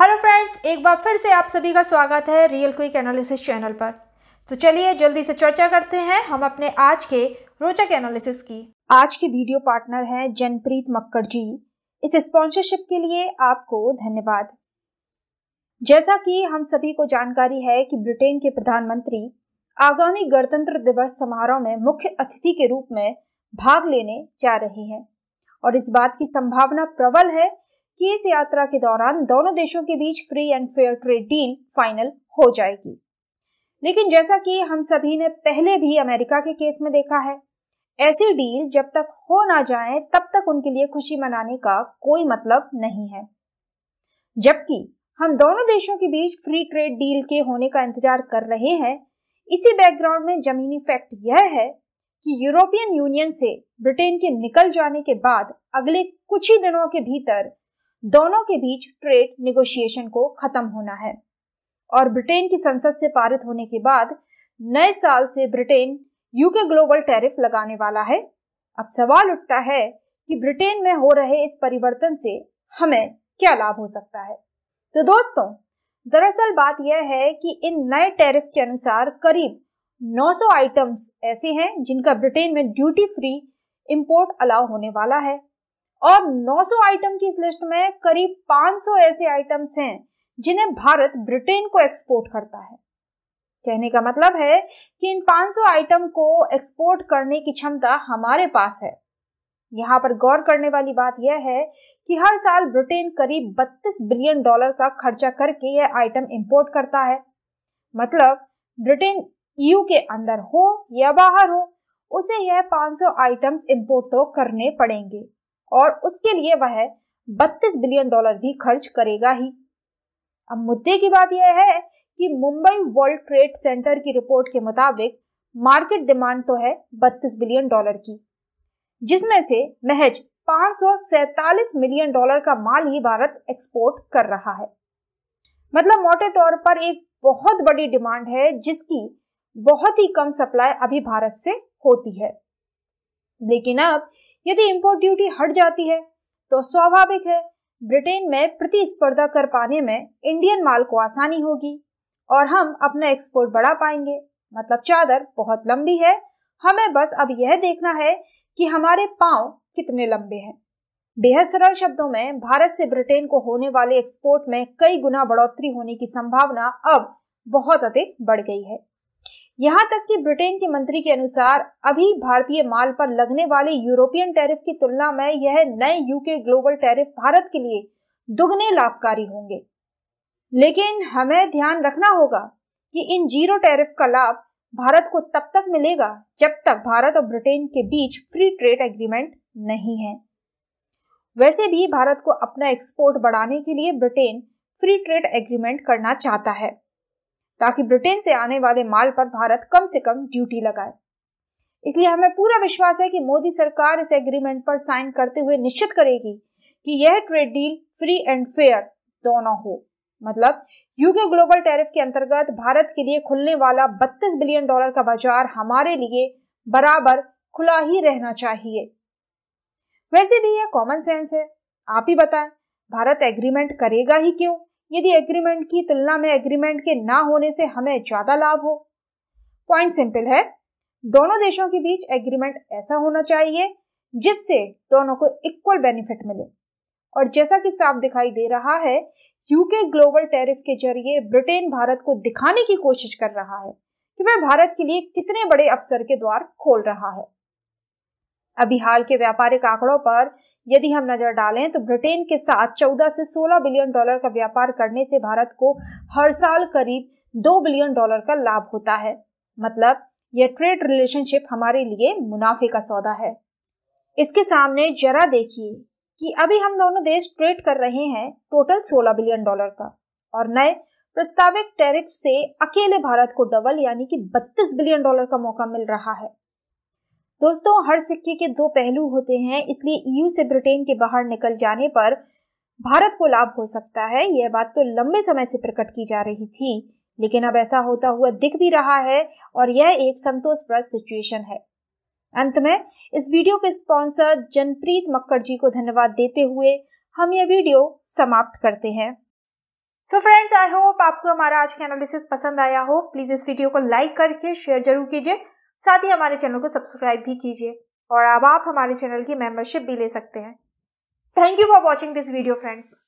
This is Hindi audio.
हेलो फ्रेंड्स एक बार फिर से आप सभी का स्वागत है रियल क्विक एनालिसिस चैनल पर तो चलिए जल्दी से चर्चा करते हैं हम अपने आज के रोचक एनालिसिस की आज के वीडियो पार्टनर हैं जनप्रीत मक्कर जी इस स्पॉन्सरशिप के लिए आपको धन्यवाद जैसा कि हम सभी को जानकारी है कि ब्रिटेन के प्रधानमंत्री आगामी गणतंत्र दिवस समारोह में मुख्य अतिथि के रूप में भाग लेने जा रहे हैं और इस बात की संभावना प्रबल है कि इस यात्रा के दौरान दोनों देशों के बीच free and fair trade deal final हो जाएगी लेकिन जैसा कि हम सभी ने पहले भी अमेरिका के केस में देखा है ऐसी डील जब तक हो ना जाए तब तक उनके लिए खुशी मनाने का कोई मतलब नहीं है जबकि हम दोनों देशों के बीच फ्री ट्रेड डील के होने का इंतजार कर रहे हैं इसी बैकग्राउंड में जमीनी फैक्ट यह है कि यूरोपियन यूनियन से ब्रिटेन के निकल जाने के बाद अगले कुछ ही दिनों के भीतर दोनों के बीच ट्रेड निगोशिएशन को खत्म होना है और ब्रिटेन की संसद से पारित होने के बाद नए साल से ब्रिटेन यूके ग्लोबल टैरिफ लगाने वाला है अब सवाल उठता है कि ब्रिटेन में हो रहे इस परिवर्तन से हमें क्या लाभ हो सकता है तो दोस्तों दरअसल बात यह है कि इन नए टैरिफ के अनुसार करीब 900 आइटम्स ऐसे हैं जिनका ब्रिटेन में ड्यूटी फ्री इंपोर्ट अलाउ होने वाला है और 900 आइटम की इस लिस्ट में करीब 500 ऐसे आइटम्स हैं जिन्हें भारत ब्रिटेन को एक्सपोर्ट करता है कहने का मतलब है कि इन 500 आइटम को एक्सपोर्ट करने की क्षमता हमारे पास है यहाँ पर गौर करने वाली बात यह है कि हर साल ब्रिटेन करीब 32 बिलियन डॉलर का खर्चा करके यह आइटम इंपोर्ट करता है मतलब ब्रिटेन यू e के अंदर हो या बाहर हो उसे यह 500 आइटम्स इंपोर्ट तो करने पड़ेंगे और उसके लिए वह 32 बिलियन डॉलर भी खर्च करेगा ही अब मुद्दे की बात यह है कि मुंबई वर्ल्ड ट्रेड सेंटर की रिपोर्ट के मुताबिक मार्केट डिमांड तो है 32 बिलियन डॉलर की जिसमें से महज पांच मिलियन डॉलर का माल ही भारत एक्सपोर्ट कर रहा है मतलब मोटे तौर पर एक बहुत बड़ी डिमांड है जिसकी बहुत ही कम सप्लाई अभी भारत से होती है लेकिन अब यदि इम्पोर्ट ड्यूटी हट जाती है तो स्वाभाविक है ब्रिटेन में प्रतिस्पर्धा कर पाने में इंडियन माल को आसानी होगी और हम अपना एक्सपोर्ट बढ़ा पाएंगे मतलब चादर बहुत लंबी है हमें बस अब यह देखना है कि हमारे पांव कितने लंबे हैं बेहद सरल शब्दों में भारत से ब्रिटेन को होने वाले एक्सपोर्ट में कई गुना बढ़ोतरी होने की संभावना अब बहुत अधिक बढ़ गई है यहाँ तक कि ब्रिटेन के मंत्री के अनुसार अभी भारतीय माल पर लगने वाले यूरोपियन टैरिफ की तुलना में यह नए यूके ग्लोबल टैरिफ भारत के लिए दुगने लाभकारी होंगे लेकिन हमें ध्यान रखना होगा कि इन जीरो टैरिफ का लाभ भारत को तब तक मिलेगा जब तक भारत और ब्रिटेन के बीच फ्री ट्रेड एग्रीमेंट नहीं है वैसे भी भारत को अपना एक्सपोर्ट बढ़ाने के लिए ब्रिटेन फ्री ट्रेड एग्रीमेंट करना चाहता है ताकि ब्रिटेन से आने वाले माल पर भारत कम से कम ड्यूटी लगाए इसलिए हमें पूरा विश्वास है कि मोदी सरकार इस एग्रीमेंट पर साइन करते हुए निश्चित करेगी कि यह trade deal free and fair दोनों हो मतलब यूके ग्लोबल टैरिफ के अंतर्गत भारत के लिए खुलने वाला 32 बिलियन डॉलर का बाजार हमारे लिए बराबर खुला ही रहना चाहिए वैसे भी यह कॉमन सेंस है आप ही बताएं भारत एग्रीमेंट करेगा ही क्यों यदि एग्रीमेंट की तुलना में एग्रीमेंट के ना होने से हमें ज्यादा लाभ हो पॉइंट सिंपल है दोनों देशों के बीच एग्रीमेंट ऐसा होना चाहिए जिससे दोनों को इक्वल बेनिफिट मिले और जैसा कि साफ दिखाई दे रहा है यूके ग्लोबल टैरिफ के जरिए ब्रिटेन भारत को दिखाने की कोशिश कर रहा है कि वह भारत के लिए कितने बड़े अवसर के द्वार खोल रहा है अभी हाल के व्यापारिक आंकड़ों पर यदि हम नजर डालें तो ब्रिटेन के साथ 14 से 16 बिलियन डॉलर का व्यापार करने से भारत को हर साल करीब 2 बिलियन डॉलर का लाभ होता है मतलब यह ट्रेड रिलेशनशिप हमारे लिए मुनाफे का सौदा है इसके सामने जरा देखिए कि अभी हम दोनों देश ट्रेड कर रहे हैं टोटल 16 बिलियन डॉलर का और नए प्रस्तावित टैरिफ से अकेले भारत को डबल यानी कि 32 बिलियन डॉलर का मौका मिल रहा है दोस्तों हर सिक्के के दो पहलू होते हैं इसलिए ईयू e से ब्रिटेन के बाहर निकल जाने पर भारत को लाभ हो सकता है यह बात तो लंबे समय से प्रकट की जा रही थी लेकिन अब ऐसा होता हुआ दिख भी रहा है और यह एक संतोषप्रद सिचुएशन है अंत में इस वीडियो के स्पॉन्सर जनप्रीत मक्कड़ जी को धन्यवाद देते हुए हम यह वीडियो समाप्त करते हैं सो फ्रेंड्स आई होप आपको हमारा आज का एनालिसिस पसंद आया हो प्लीज इस वीडियो को लाइक करके शेयर जरूर कीजिए साथ ही हमारे चैनल को सब्सक्राइब भी कीजिए और अब आप हमारे चैनल की मेंबरशिप भी ले सकते हैं thank you for watching this video friends